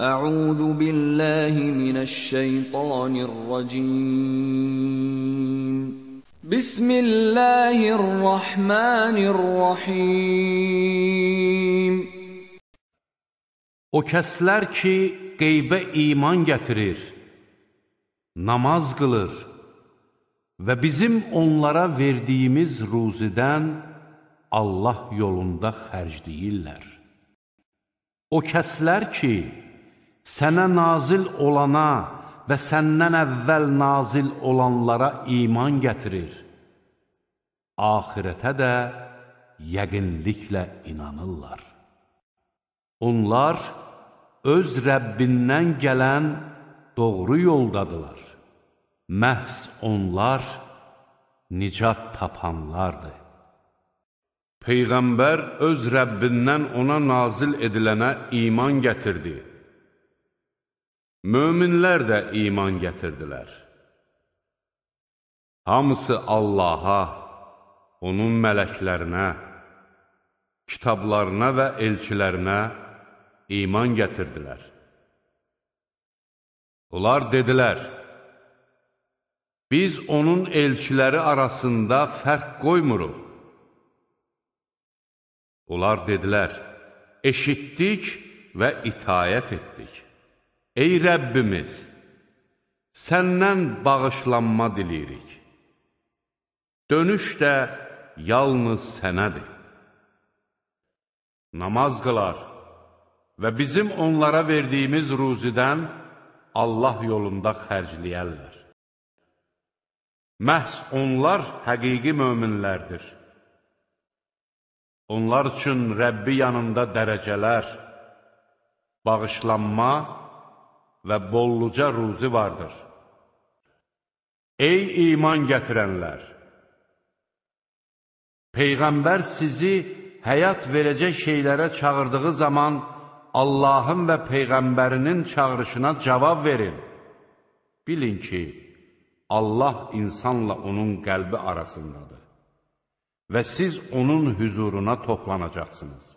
أعوذ بالله من الشيطان الرجيم بسم الله الرحمن الرحيم O kəslər ki, qeybə iman gətirir, namaz qılır və bizim onlara verdiyimiz ruzidən Allah yolunda xərcləyirlər. O kəslər ki, sənə nazil olana və səndən əvvəl nazil olanlara iman gətirir. Ahirətə də yəqinliklə inanırlar. Onlar öz Rəbbindən gələn doğru yoldadılar. Məhz onlar nicat tapanlardır. Peyğəmbər öz Rəbbindən ona nazil edilənə iman gətirdi. Möminlər də iman gətirdilər. Hamısı Allaha, onun mələklərinə, kitablarına və elçilərinə iman gətirdilər. Onlar dedilər, Biz onun elçiləri arasında fərq qoymuruq. Onlar dedilər, eşitdik və itayət etdik. Ey Rəbbimiz, səndən bağışlanma dilirik. Dönüş də yalnız sənədir. Namaz qılar və bizim onlara verdiyimiz ruzidən Allah yolunda xərcləyərlər. Məhz onlar həqiqi möminlərdir. Onlar üçün Rəbbi yanında dərəcələr, bağışlanma və bolluca ruzi vardır. Ey iman gətirənlər! Peyğəmbər sizi həyat verəcək şeylərə çağırdığı zaman Allahın və Peyğəmbərinin çağırışına cavab verin. Bilin ki, Allah insanla onun qəlbi arasındadır və siz onun hüzuruna toplanacaqsınız.